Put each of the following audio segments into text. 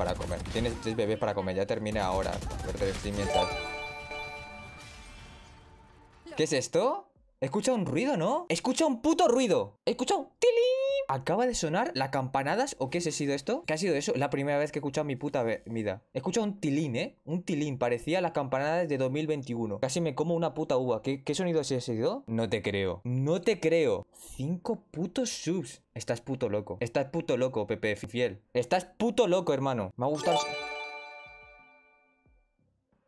para comer. Tienes tres bebés para comer, ya termina ahora. ¿Qué es esto? Escucha un ruido, ¿no? Escucha un puto ruido. He escuchado... ¡Tilín! Acaba de sonar las campanadas o qué ha sido esto. ¿Qué ha sido eso? La primera vez que he escuchado mi puta vida. He escuchado un tilín, ¿eh? Un tilín. Parecía las campanadas de 2021. Casi me como una puta uva. ¿Qué, sonido es ese sido? No te creo. No te creo. Cinco putos subs. Estás puto loco. Estás puto loco, Pepe Fiel. Estás puto loco, hermano. Me ha gustado...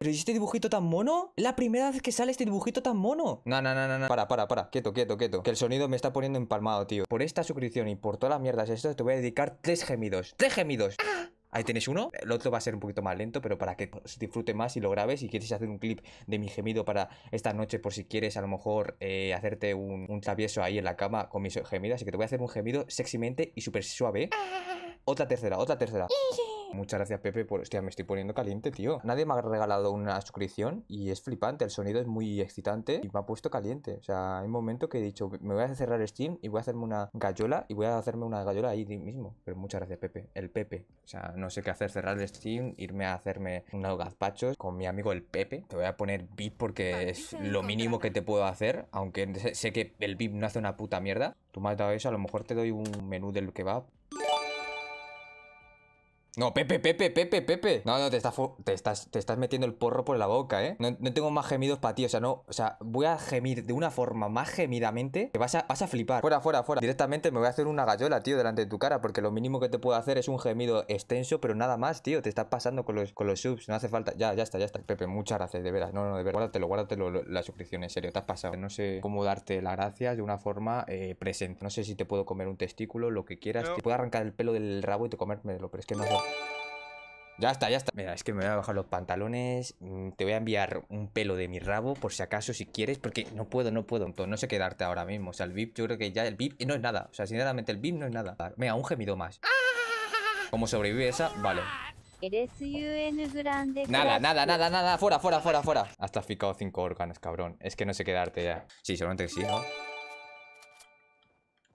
¿Pero y este dibujito tan mono? La primera vez que sale este dibujito tan mono. No, no, no, no, no. Para, para, para. Quieto, quieto, quieto. Que el sonido me está poniendo empalmado, tío. Por esta suscripción y por todas las mierdas esto, te voy a dedicar tres gemidos. ¡Tres gemidos! Ah. Ahí tenéis uno. El otro va a ser un poquito más lento, pero para que se disfrute más y lo grabes. Y quieres hacer un clip de mi gemido para esta noche, por si quieres a lo mejor eh, hacerte un, un, travieso ahí en la cama con mis gemidos. Así que te voy a hacer un gemido sexymente y súper suave. Ah. Otra tercera, otra tercera. Muchas gracias, Pepe, por... Hostia, me estoy poniendo caliente, tío. Nadie me ha regalado una suscripción y es flipante. El sonido es muy excitante y me ha puesto caliente. O sea, hay un momento que he dicho, me voy a cerrar Steam y voy a hacerme una gallola y voy a hacerme una gallola ahí mismo. Pero muchas gracias, Pepe. El Pepe. O sea, no sé qué hacer, cerrar el Steam, irme a hacerme unos gazpachos con mi amigo el Pepe. Te voy a poner VIP porque es lo mínimo que te puedo hacer, aunque sé que el VIP no hace una puta mierda. Tú me has dado eso, a lo mejor te doy un menú del que kebab. No, Pepe, Pepe, Pepe, Pepe. No, no, te estás, te estás, metiendo el porro por la boca, ¿eh? No, tengo más gemidos para ti, o sea, no, o sea, voy a gemir de una forma más gemidamente que vas a, vas a flipar. Fuera, fuera, fuera. Directamente me voy a hacer una gallola, tío, delante de tu cara, porque lo mínimo que te puedo hacer es un gemido extenso, pero nada más, tío. Te estás pasando con los, con los subs, no hace falta. Ya, ya está, ya está. Pepe, muchas gracias, de veras. No, no, de veras. Guárdatelo, guárdatelo la suscripción, en serio, te has pasado. No sé cómo darte las gracias de una forma eh, presente. No sé si te puedo comer un testículo, lo que quieras. Te puedo arrancar el pelo del rabo y te comérmelo, pero es que no ya está, ya está. Mira, es que me voy a bajar los pantalones. Mm, te voy a enviar un pelo de mi rabo, por si acaso, si quieres. Porque no puedo, no puedo. No sé quedarte ahora mismo. O sea, el VIP, yo creo que ya el VIP no es nada. O sea, sinceramente, el VIP no es nada. Venga, un gemido más. ¿Cómo sobrevive esa? Vale. Nada, nada, nada, nada. Fuera, fuera, fuera, fuera. Hasta has picado cinco órganos, cabrón. Es que no sé quedarte ya. Sí, solamente sí, ¿no?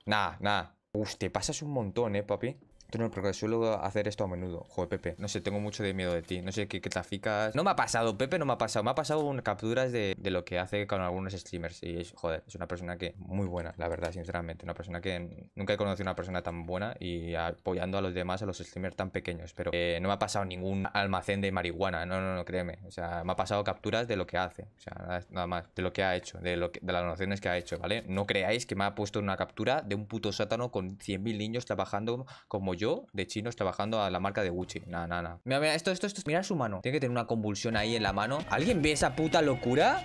nada. nada. Uf, te pasas un montón, eh, papi no, porque suelo hacer esto a menudo. Joder, Pepe, no sé, tengo mucho de miedo de ti. No sé qué, qué traficas. No me ha pasado, Pepe no me ha pasado. Me ha pasado capturas de, lo que hace con algunos streamers. Y es, joder, es una persona que muy buena, la verdad, sinceramente. Una persona que nunca he conocido una persona tan buena y apoyando a los demás, a los streamers tan pequeños. Pero eh, no me ha pasado ningún almacén de marihuana. No, no, no, créeme. O sea, me ha pasado capturas de lo que hace. O sea, nada, más. De lo que ha hecho, de, lo que, de las donaciones que ha hecho, ¿vale? No creáis que me ha puesto una captura de un puto sátano con 100.000 niños trabajando como yo de chinos trabajando a la marca de Gucci. Nah, nah, nah. Mira, mira, esto, esto, esto. Mira su mano. Tiene que tener una convulsión ahí en la mano. ¿Alguien ve esa puta locura?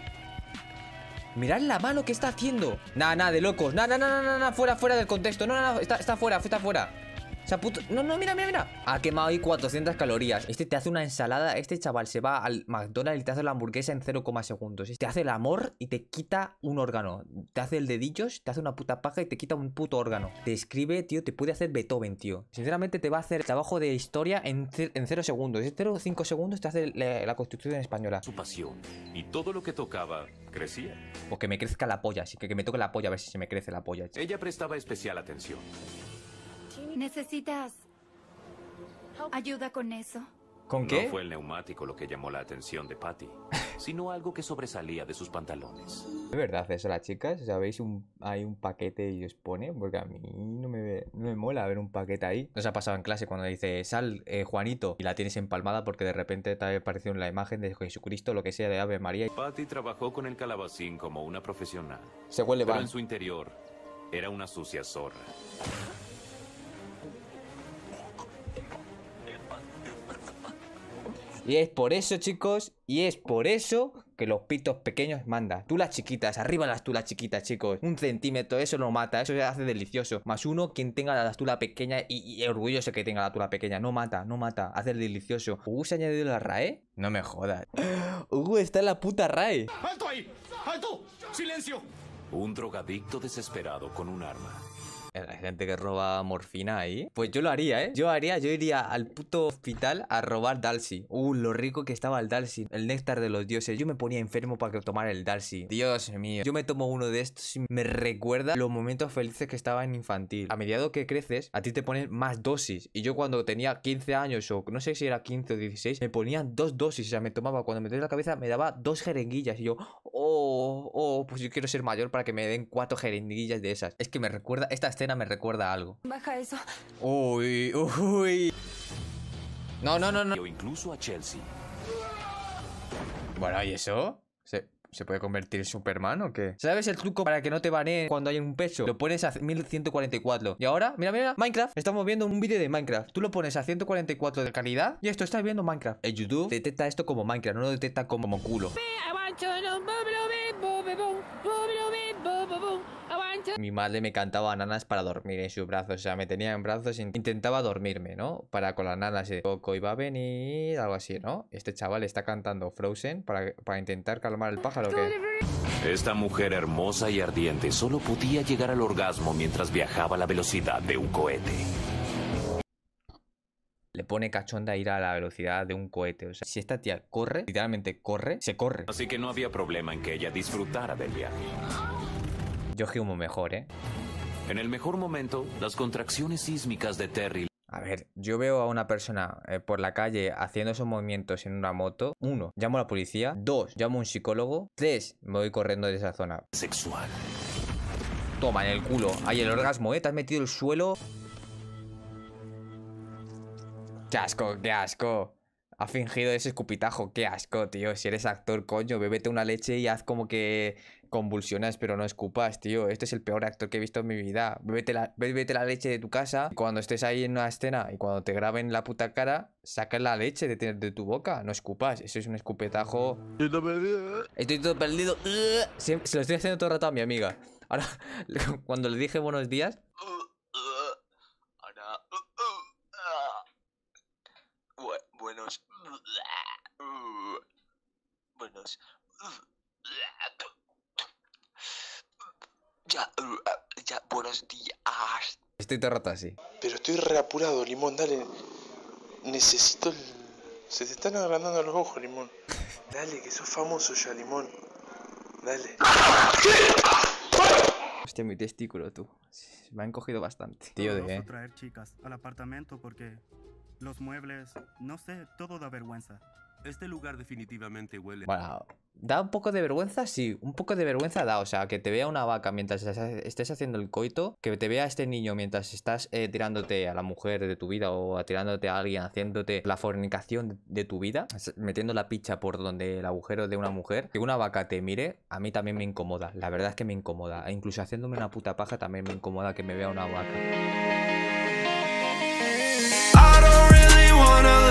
Mirad la mano que está haciendo. Nada, nada, de locos. Nada, nada, nada, nada fuera, fuera del contexto. No, no, no, está, está fuera, está fuera. O sea, No, no, mira, mira, mira. Ha quemado ahí 400 calorías. Este te hace una ensalada. Este chaval se va al McDonald's y te hace la hamburguesa en 0, segundos. Este te hace el amor y te quita un órgano. Te hace el dedillos, te hace una puta paja y te quita un puto órgano. Te escribe, tío, te puede hacer Beethoven, tío. Sinceramente te va a hacer trabajo de historia en, en 0 segundos. En 0 5 segundos te hace la, construcción constitución española. Su pasión y todo lo que tocaba crecía. O que me crezca la polla, así que que me toque la polla a ver si se me crece la polla. Ella prestaba especial atención ¿Necesitas ayuda con eso? ¿Con qué? No fue el neumático lo que llamó la atención de Patty, sino algo que sobresalía de sus pantalones. De verdad eso, las chicas? ¿Sabéis? Un, hay un paquete y os pone, porque a mí no me, me mola ver un paquete ahí. Nos ha pasado en clase cuando dice, sal, eh, Juanito, y la tienes empalmada porque de repente te ha aparecido la imagen de Jesucristo, lo que sea, de Ave María. Patty trabajó con el calabacín como una profesional. Se huele Pero en su interior era una sucia zorra. Y es por eso, chicos, y es por eso que los pitos pequeños manda. Tú las chiquitas, arriba las tulas chiquitas, chicos. Un centímetro, eso no mata, eso se hace delicioso. Más uno, quien tenga la tula pequeña y, y, orgulloso que tenga la tula pequeña. No mata, no mata, hace delicioso. ¿Hugo se ha añadido la RAE? No me jodas. Hugo está en la puta RAE. ¡Alto ahí! ¡Alto! ¡Silencio! Un drogadicto desesperado con un arma la eh, gente que roba morfina ahí. Pues yo lo haría, ¿eh? Yo haría, yo iría al puto hospital a robar Dalsy. Uh, lo rico que estaba el Dalsy, el néctar de los dioses. Yo me ponía enfermo para que tomara el Dalsy. Dios mío, yo me tomo uno de estos y me recuerda los momentos felices que estaba en infantil. A mediado que creces, a ti te ponen más dosis. Y yo cuando tenía 15 años o no sé si era 15 o 16, me ponían dos dosis. O sea, me tomaba, cuando me dolía la cabeza, me daba dos jeringuillas. Y yo, oh, pues yo quiero ser mayor para que me den cuatro jeringuillas de esas. Es que me recuerda, esta escena me recuerda algo. Baja eso. Uy, uy. No, no, no, no. incluso a Chelsea. Bueno, ¿y eso? Se, puede convertir en Superman o qué? ¿Sabes el truco para que no te baneen cuando hay un peso? Lo pones a 1144. Y ahora, mira, mira, Minecraft. Estamos viendo un vídeo de Minecraft. Tú lo pones a 144 de calidad y esto estás viendo Minecraft. El YouTube detecta esto como Minecraft, no lo detecta como culo. Mi madre me cantaba ananas para dormir en sus brazos, o sea, me tenía en brazos e intentaba dormirme, ¿no? Para con las nanas de poco iba a venir, algo así, ¿no? Este chaval está cantando Frozen para, intentar calmar el pájaro que... Esta mujer hermosa y ardiente solo podía llegar al orgasmo mientras viajaba a la velocidad de un cohete le pone cachonda ir a la velocidad de un cohete. O sea, si esta tía corre, literalmente corre, se corre. Así que no había problema en que ella disfrutara del viaje. Yo humo mejor, ¿eh? En el mejor momento, las contracciones sísmicas de Terry a ver, yo veo a una persona eh, por la calle haciendo esos movimientos en una moto. Uno, llamo a la policía. Dos, llamo a un psicólogo. Tres, me voy corriendo de esa zona. Sexual. Toma, en el culo. Ahí el orgasmo, ¿eh? Te has metido el suelo. Qué asco, qué asco. Ha fingido ese escupitajo. Qué asco, tío. Si eres actor, coño, bébete una leche y haz como que convulsionas, pero no escupas, tío. Este es el peor actor que he visto en mi vida. Bébete la, la leche de tu casa. cuando estés ahí en una escena y cuando te graben la puta cara, saca la leche de, de tu boca. No escupas. Eso es un escupetajo. Estoy todo perdido. Estoy todo perdido. Se, se lo estoy haciendo todo el rato a mi amiga. Ahora, cuando le dije buenos días, buenos. Ya, ya, buenos días. Estoy todo sí así. Pero estoy reapurado, Limón, dale. Necesito el... Se te están agrandando los ojos, Limón. Dale, que sos famoso ya, Limón. Dale. Hostia, este mi testículo, tú. Me han cogido bastante. Tío, de... traer chicas al apartamento porque los muebles, no sé, todo da vergüenza. Este lugar definitivamente huele. Bueno, da un poco de vergüenza, sí, un poco de vergüenza da. O sea, que te vea una vaca mientras estés haciendo el coito, que te vea este niño mientras estás eh, tirándote a la mujer de tu vida o atirándote tirándote a alguien, haciéndote la fornicación de tu vida, metiendo la picha por donde el agujero de una mujer, que una vaca te mire, a mí también me incomoda. La verdad es que me incomoda. E incluso haciéndome una puta paja también me incomoda que me vea una vaca. wanna